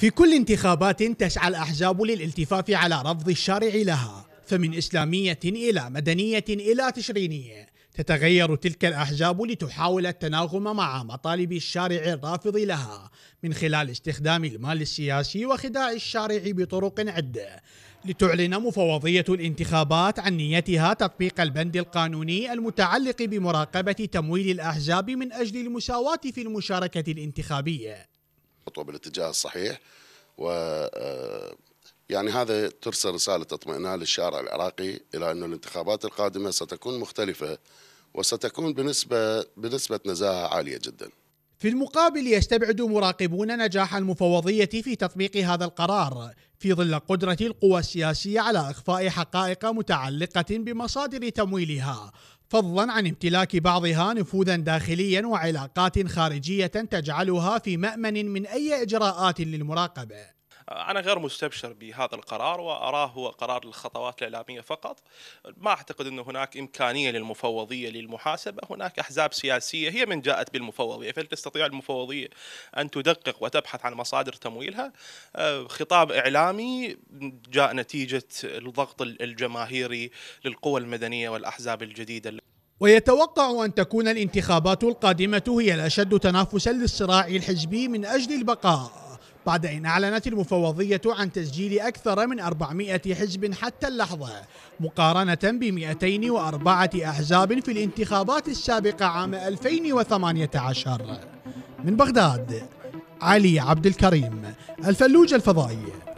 في كل انتخابات تسعى الأحزاب للالتفاف على رفض الشارع لها فمن إسلامية إلى مدنية إلى تشرينية تتغير تلك الأحزاب لتحاول التناغم مع مطالب الشارع الرافض لها من خلال استخدام المال السياسي وخداع الشارع بطرق عدة لتعلن مفوضية الانتخابات عن نيتها تطبيق البند القانوني المتعلق بمراقبة تمويل الأحزاب من أجل المساواة في المشاركة الانتخابية خطوه بالاتجاه الصحيح و آه، يعني هذا ترسل رساله اطمئنان للشارع العراقي الى ان الانتخابات القادمه ستكون مختلفه وستكون بنسبه بنسبه نزاهه عاليه جدا. في المقابل يستبعد مراقبون نجاح المفوضية في تطبيق هذا القرار في ظل قدرة القوى السياسية على إخفاء حقائق متعلقة بمصادر تمويلها فضلا عن امتلاك بعضها نفوذا داخليا وعلاقات خارجية تجعلها في مأمن من أي إجراءات للمراقبة انا غير مستبشر بهذا القرار واراه هو قرار للخطوات الاعلاميه فقط ما اعتقد انه هناك امكانيه للمفوضيه للمحاسبه هناك احزاب سياسيه هي من جاءت بالمفوضيه فلتستطيع المفوضيه ان تدقق وتبحث عن مصادر تمويلها آه، خطاب اعلامي جاء نتيجه الضغط الجماهيري للقوى المدنيه والاحزاب الجديده ويتوقع أن تكون الانتخابات القادمة هي الأشد تنافسا للصراع الحزبي من أجل البقاء بعد أن أعلنت المفوضية عن تسجيل أكثر من 400 حزب حتى اللحظة مقارنة ب 204 أحزاب في الانتخابات السابقة عام 2018 من بغداد علي عبد الكريم الفلوج الفضائي